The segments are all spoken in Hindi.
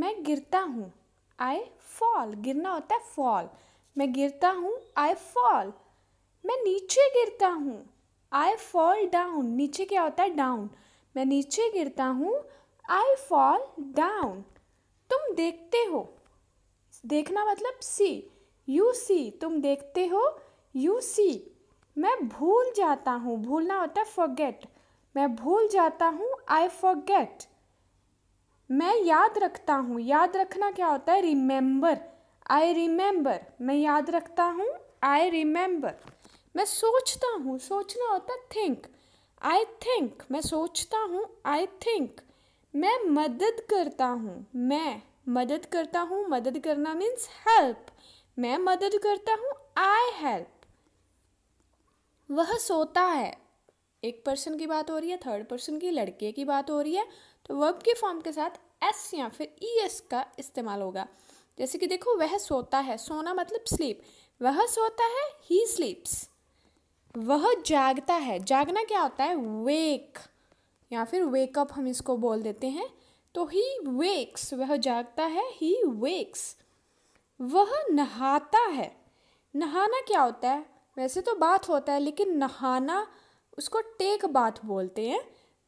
मैं गिरता हूँ आई फॉल गिरना होता है फॉल मैं गिरता हूँ आई फॉल मैं नीचे गिरता हूँ आई फॉल डाउन नीचे क्या होता है डाउन मैं नीचे गिरता हूँ आई फॉल डाउन तुम देखते हो देखना मतलब सी यू सी तुम देखते हो यू सी मैं भूल जाता हूँ भूलना होता है फॉरगेट मैं भूल जाता हूँ आई फॉरगेट मैं याद रखता हूँ याद रखना क्या होता है रिमेंबर आई रिमेंबर मैं याद रखता हूँ आई रिमेंबर मैं सोचता हूँ सोचना होता है थिंक आई थिंक मैं सोचता हूँ आई थिंक मैं मदद करता हूँ मैं मदद करता हूँ मदद करना मीन्स हेल्प मैं मदद करता हूँ आई हेल्प वह सोता है एक पर्सन की बात हो रही है थर्ड पर्सन की लड़के की बात हो रही है तो वर्ब के फॉर्म के साथ एस या फिर ई एस का इस्तेमाल होगा जैसे कि देखो वह सोता है सोना मतलब स्लीप वह सोता है ही स्लीप्स वह जागता है जागना क्या होता है वेक या फिर वेकअप हम इसको बोल देते हैं तो ही वेक्स वह जागता है ही वेक्स वह नहाता है नहाना क्या होता है वैसे तो बात होता है लेकिन नहाना उसको टेक बात बोलते हैं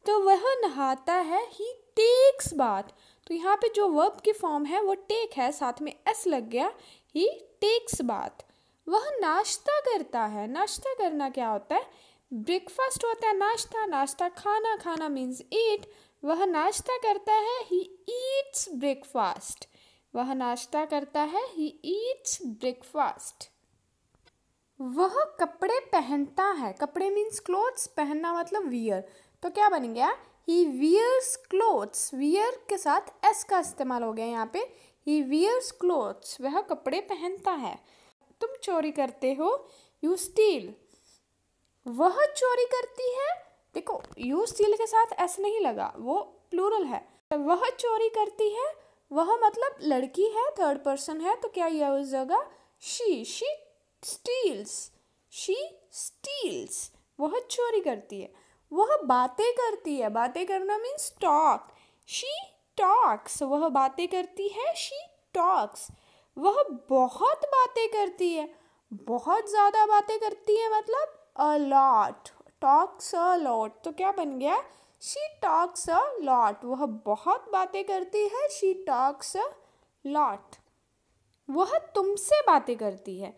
तो वह नहाता है ही टेक्स बाथ तो यहाँ पे जो वर्ब की फॉर्म है वो टेक है साथ में एस लग गया ही टेक्स बाथ वह नाश्ता करता है नाश्ता करना क्या होता है ब्रेकफास्ट होता है नाश्ता नाश्ता खाना खाना मीन्स ईट वह नाश्ता करता है ही ईट्स ब्रेकफास्ट वह नाश्ता करता है ही ईट्स ब्रेकफास्ट वह कपड़े पहनता है कपड़े मीन्स क्लोथ्स पहनना मतलब वियर तो क्या बन गया ही वियर्स क्लोथ्स वियर के साथ एस का इस्तेमाल हो गया यहाँ पे ही वियर्स क्लोथ्स वह कपड़े पहनता है तुम चोरी करते हो यू स्टील वह चोरी करती है देखो यू स्टील के साथ एस नहीं लगा वो प्लूरल है वह चोरी करती है वह मतलब लड़की है थर्ड पर्सन है तो क्या यह उस जगह she she steals she steals वह चोरी करती है वह बातें करती है बातें करना मीन्स टॉक शी टॉक्स वह बातें करती है शी टॉक्स वह बहुत बातें करती है बहुत ज़्यादा बातें करती है मतलब a lot talks a lot तो क्या बन गया शी टॉक्स अ लॉट वह बहुत बातें करती है शी टॉक्स अ लॉट वह तुमसे बातें करती है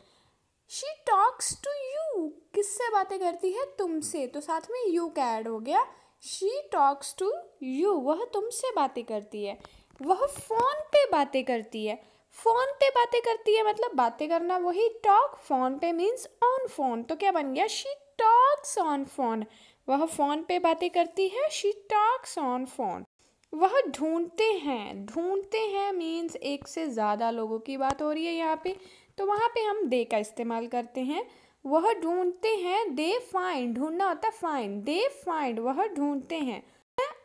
शी टॉक्स टू यू किससे बातें करती है तुमसे तो साथ में यू का ऐड हो गया शी टॉक्स टू यू वह तुमसे बातें करती है वह फ़ोन पे बातें करती है फ़ोन पे बातें करती है मतलब बातें करना वही टॉक फ़ोन पे मीन्स ऑन फ़ोन तो क्या बन गया शी टॉक्स ऑन फ़ोन वह फ़ोन पे बातें करती है शी टॉक्स ऑन फ़ोन वह ढूंढते हैं ढूंढते हैं मीन्स एक से ज़्यादा लोगों की बात हो रही है यहाँ पे तो वहाँ पे हम दे का इस्तेमाल करते हैं वह ढूंढते हैं दे फाइंड ढूंढना होता है फाइंड दे फाइंड वह ढूंढते हैं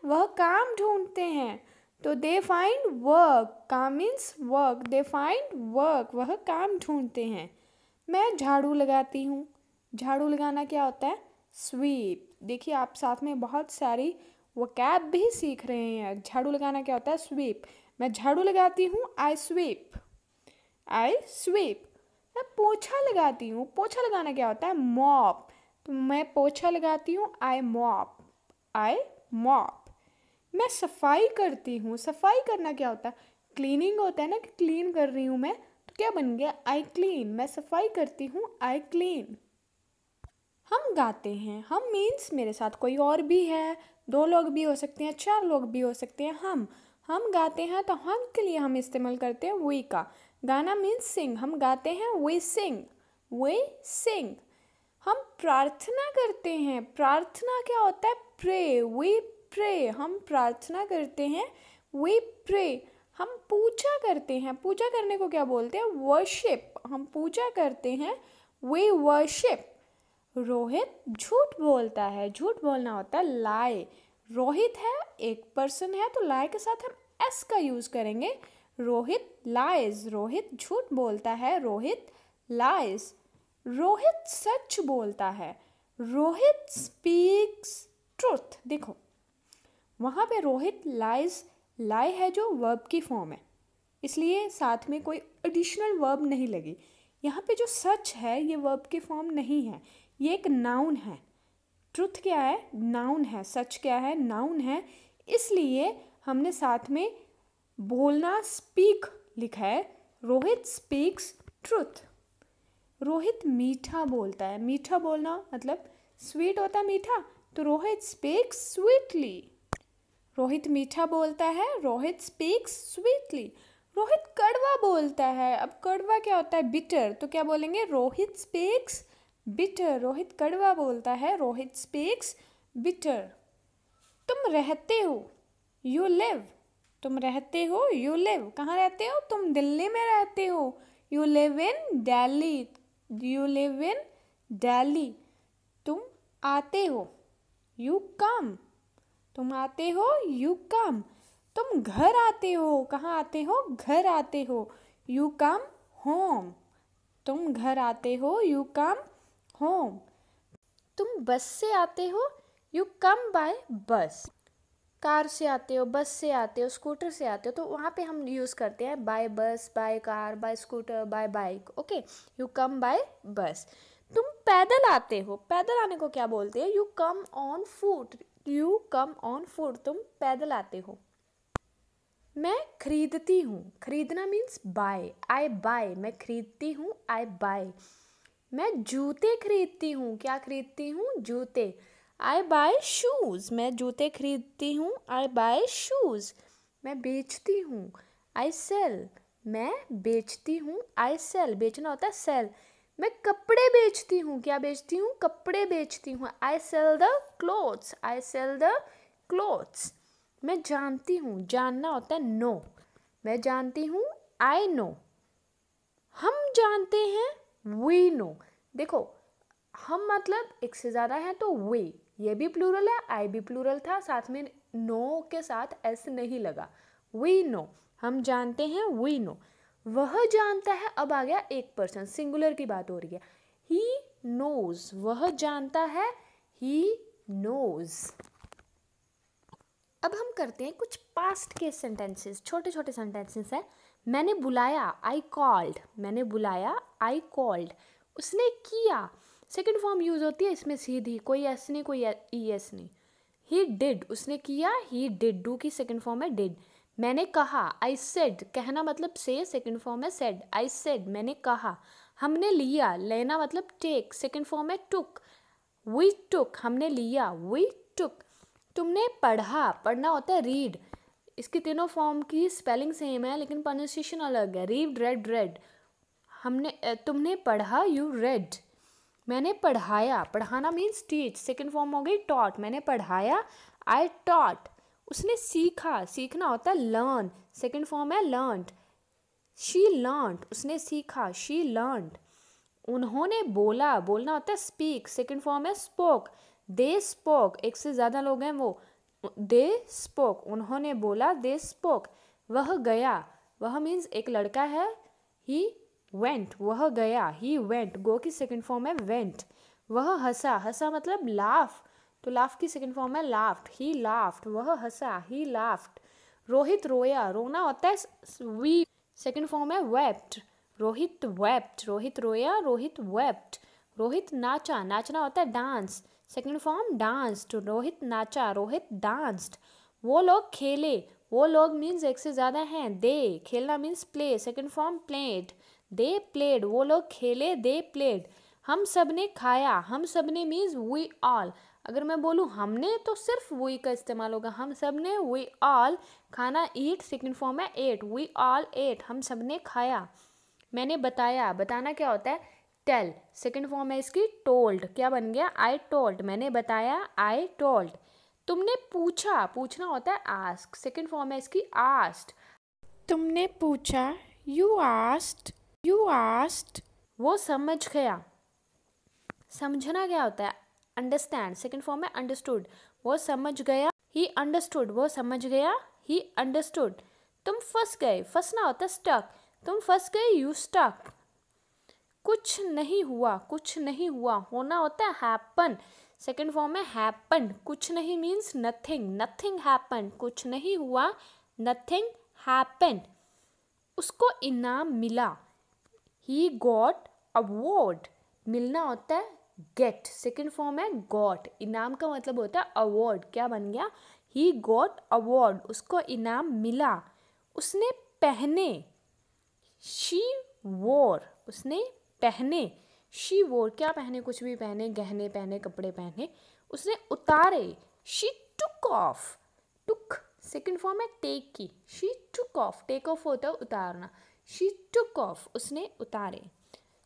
वह काम ढूंढते हैं तो दे फाइंड वर्क काम means work they find work वह काम ढूंढते हैं मैं झाड़ू लगाती हूँ झाड़ू लगाना क्या होता है स्वीप देखिए आप साथ में बहुत सारी वो कैब भी सीख रहे हैं झाड़ू लगाना क्या होता है स्वीप मैं झाड़ू लगाती हूँ आई स्वीप आई स्वीप मैं पोछा लगाती हूँ पोछा लगाना क्या होता है मॉप तो मैं पोछा लगाती हूँ आई मॉप आई मॉप मैं सफाई करती हूँ सफाई करना क्या होता है क्लीनिंग होता है ना कि क्लीन कर रही हूँ मैं तो क्या बन गया आई क्लीन मैं सफाई करती हूँ आई क्लीन हम गाते हैं हम मीन्स मेरे साथ कोई और भी है दो लोग भी हो सकते हैं चार लोग भी हो सकते हैं हम हम गाते हैं तो हम के लिए हम इस्तेमाल करते हैं वी का गाना मीन्स सिंग हम गाते हैं वे सिंग वे सिंग हम प्रार्थना करते हैं प्रार्थना क्या होता है प्रे वे प्रे हम प्रार्थना करते हैं वे प्रे हम पूजा करते हैं पूजा करने को क्या बोलते हैं वर्शिप हम पूजा करते हैं वे वर्शिप रोहित झूठ बोलता है झूठ बोलना होता है लाए रोहित है एक पर्सन है तो लाए के साथ हम एस का यूज़ करेंगे रोहित लाइज रोहित झूठ बोलता है रोहित लाइज रोहित सच बोलता है रोहित स्पीक्स ट्रुथ देखो वहाँ पे रोहित लाइज लाई है जो वर्ब की फॉर्म है इसलिए साथ में कोई एडिशनल वर्ब नहीं लगी यहाँ पे जो सच है ये वर्ब की फॉर्म नहीं है ये एक नाउन है ट्रुथ क्या है नाउन है सच क्या है नाउन है इसलिए हमने साथ में बोलना स्पीक लिखा है रोहित स्पीक्स ट्रुथ रोहित मीठा बोलता है मीठा बोलना मतलब स्वीट होता है मीठा तो रोहित स्पीक्स स्वीटली रोहित मीठा बोलता है रोहित स्पीक्स स्वीटली रोहित कड़वा बोलता है अब कड़वा क्या होता है बिटर तो क्या बोलेंगे रोहित स्पीक्स बिटर रोहित कड़वा बोलता है रोहित स्पीक्स बिटर तुम रहते हो यू लिव तुम रहते हो यू लिव कहाँ रहते हो तुम दिल्ली में रहते हो you live in Delhi you live in Delhi तुम आते हो यू कम तुम आते हो यू कम तुम घर आते हो कहाँ आते हो घर आते हो यू कम होम तुम घर आते हो यू कम होम तुम बस से आते हो you come by bus car से आते हो बस से आते हो स्कूटर से आते हो तो वहाँ पे हम यूज़ करते हैं by bus by car by scooter by bike okay you come by bus तुम पैदल आते हो पैदल आने को क्या बोलते हैं you come on foot you come on foot तुम पैदल आते हो मैं खरीदती हूँ खरीदना मीन्स बाय आई बाय मैं खरीदती हूँ आई बाय मैं जूते खरीदती हूँ क्या खरीदती हूँ जूते आई बाय शूज़ मैं जूते खरीदती हूँ आई बाय शूज़ मैं बेचती हूँ आई सेल मैं बेचती हूँ आई सेल बेचना होता है सेल मैं कपड़े बेचती हूँ क्या बेचती हूँ कपड़े बेचती हूँ I sell the clothes I sell the clothes मैं जानती हूँ जानना होता है नो मैं जानती हूँ आई नो हम जानते हैं वी नो देखो हम मतलब एक से ज़्यादा हैं तो वे ये भी प्लूरल है आई भी प्लूरल था साथ में नो के साथ एस नहीं लगा वी नो हम जानते हैं वी नो वह जानता है अब आ गया एक पर्सन सिंगुलर की बात हो रही है ही नोज वह जानता है ही नोज अब हम करते हैं कुछ पास्ट के सेंटेंसेस छोटे छोटे सेंटेंसेस हैं मैंने बुलाया आई कॉल्ड मैंने बुलाया आई कॉल्ड उसने किया सेकेंड फॉर्म यूज़ होती है इसमें सीधी कोई एस नहीं कोई ई e-, एस e नहीं ही डिड उसने किया ही डिड डू की सेकेंड फॉर्म है डिड मैंने कहा आई सेड कहना मतलब से सेकेंड फॉर्म है सेड आई सेड मैंने कहा हमने लिया लेना मतलब टेक सेकेंड फॉर्म है टुक वी टुक हमने लिया वी टुक तुमने पढ़ा पढ़ना होता है रीड इसकी तीनों फॉर्म की स्पेलिंग सेम है लेकिन प्रोनाउंसिएशन अलग है रीड रेड रेड हमने तुमने पढ़ा यू रेड मैंने पढ़ाया पढ़ाना मीन्स टीच सेकेंड फॉर्म हो गई टॉट मैंने पढ़ाया आई टॉट उसने सीखा सीखना होता है लर्न सेकेंड फॉर्म है लर्न शी लर्न उसने सीखा शी लर्न उन्होंने बोला बोलना होता है स्पीक सेकेंड फॉर्म है स्पोक दे स्पोक एक से ज़्यादा लोग हैं वो दे स्पोक उन्होंने बोला दे स्पोक वह गया वह मीन्स एक लड़का है ही वेंट वह गया ही वेंट गो की सेकेंड फॉर्म है वेंट वह हंसा हंसा मतलब लाफ तो लाफ की सेकेंड फॉर्म है लाफ्ट ही लाफ्ट वह हंसा ही लाफ्ट रोहित रोया रोना होता है वी सेकेंड फॉर्म है वेप्ट रोहित वेप्ट रोहित रोया रोहित वेप्ट रोहित नाचा नाचना होता है dance second form danced Rohit नाचा रोहित डांस्ड वो लोग खेले वो लोग मीन्स एक से ज़्यादा हैं दे खेलना means play second form played they played वो लोग खेले दे प्लेड हम सब ने खाया हम सब ने मीन्स वी ऑल अगर मैं बोलूँ हमने तो सिर्फ वी का इस्तेमाल होगा हम सब ने वी ऑल खाना ईट सेकेंड फॉर्म है एट वी ऑल एट हम सब ने खाया मैंने बताया बताना क्या होता है टेल सेकेंड फॉर्म है इसकी टोल्ड क्या बन गया आई टोल्ड मैंने बताया आई टोल्ड तुमने पूछा पूछना होता है आस्क सेकेंड फॉर्म है इसकी आस्ट तुमने पूछा यू आस्ट यू आस्ट वो समझ गया समझना क्या होता है अंडरस्टैंड सेकेंड फॉर्म है अंडरस्टूड वो समझ गया ही अंडरस्टूड वो समझ गया ही अंडरस्टूड तुम फंस गए फंसना होता है स्टक तुम फंस गए यू स्टक कुछ नहीं हुआ कुछ नहीं हुआ होना होता है हैपन सेकेंड फॉर्म है हैपन कुछ नहीं मीन्स नथिंग नथिंग हैपन कुछ नहीं हुआ नथिंग हैपन उसको इनाम मिला ही गॉट अवॉर्ड मिलना होता है गेट सेकेंड फॉर्म है गॉट इनाम का मतलब होता है अवॉर्ड क्या बन गया ही गॉट अवॉर्ड उसको इनाम मिला उसने पहने शी वोर उसने पहने शी वोर क्या पहने कुछ भी पहने गहने पहने कपड़े पहने उसने उतारे she took off took second form है टेक की she took off take off होता है उतारना शी टुक ऑफ उसने उतारे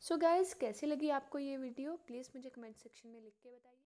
सो so गाइज़ कैसी लगी आपको ये वीडियो प्लीज़ मुझे कमेंट सेक्शन में लिख के बताइए